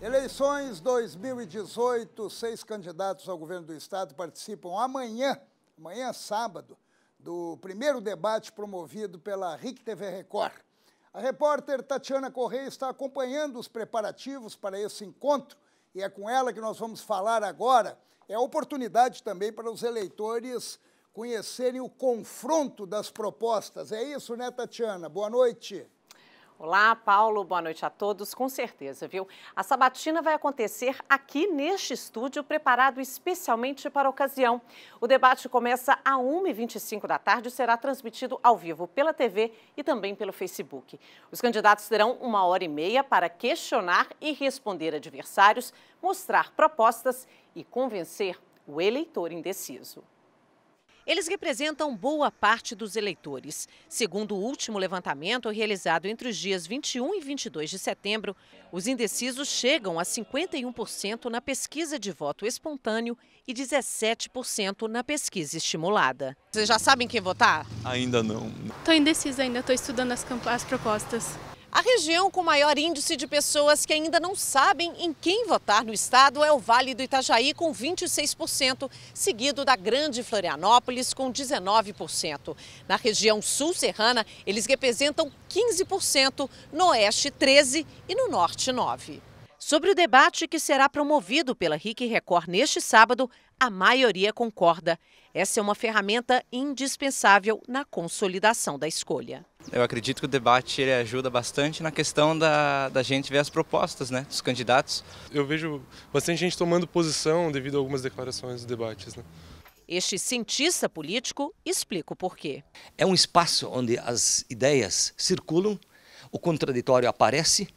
Eleições 2018, seis candidatos ao governo do Estado participam amanhã, amanhã sábado, do primeiro debate promovido pela RIC TV Record. A repórter Tatiana Correia está acompanhando os preparativos para esse encontro e é com ela que nós vamos falar agora. É a oportunidade também para os eleitores conhecerem o confronto das propostas. É isso, né, Tatiana? Boa noite. Olá, Paulo. Boa noite a todos. Com certeza, viu? A sabatina vai acontecer aqui neste estúdio, preparado especialmente para a ocasião. O debate começa a 1h25 da tarde e será transmitido ao vivo pela TV e também pelo Facebook. Os candidatos terão uma hora e meia para questionar e responder adversários, mostrar propostas e convencer o eleitor indeciso. Eles representam boa parte dos eleitores. Segundo o último levantamento realizado entre os dias 21 e 22 de setembro, os indecisos chegam a 51% na pesquisa de voto espontâneo e 17% na pesquisa estimulada. Vocês já sabem quem votar? Ainda não. Estou indecisa ainda, estou estudando as, as propostas. A região com maior índice de pessoas que ainda não sabem em quem votar no estado é o Vale do Itajaí, com 26%, seguido da Grande Florianópolis, com 19%. Na região sul serrana, eles representam 15%, no oeste, 13% e no norte, 9%. Sobre o debate que será promovido pela RIC Record neste sábado, a maioria concorda. Essa é uma ferramenta indispensável na consolidação da escolha. Eu acredito que o debate ele ajuda bastante na questão da, da gente ver as propostas né, dos candidatos. Eu vejo bastante gente tomando posição devido a algumas declarações e debates. Né? Este cientista político explica o porquê. É um espaço onde as ideias circulam, o contraditório aparece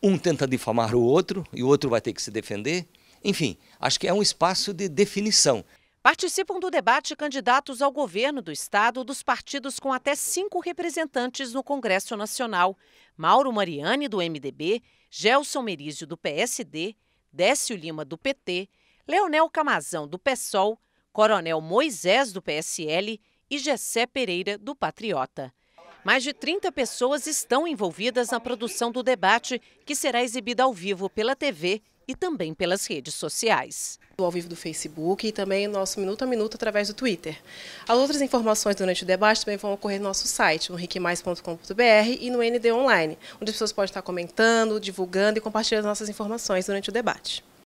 um tenta difamar o outro e o outro vai ter que se defender. Enfim, acho que é um espaço de definição. Participam do debate candidatos ao governo do estado dos partidos com até cinco representantes no Congresso Nacional: Mauro Mariani, do MDB, Gelson Merizio, do PSD, Décio Lima, do PT, Leonel Camazão, do PSOL, Coronel Moisés, do PSL e Gessé Pereira, do Patriota. Mais de 30 pessoas estão envolvidas na produção do debate, que será exibido ao vivo pela TV e também pelas redes sociais. Ao vivo do Facebook e também nosso Minuto a Minuto através do Twitter. As outras informações durante o debate também vão ocorrer no nosso site, no riquemais.com.br e no ND Online, onde as pessoas podem estar comentando, divulgando e compartilhando nossas informações durante o debate.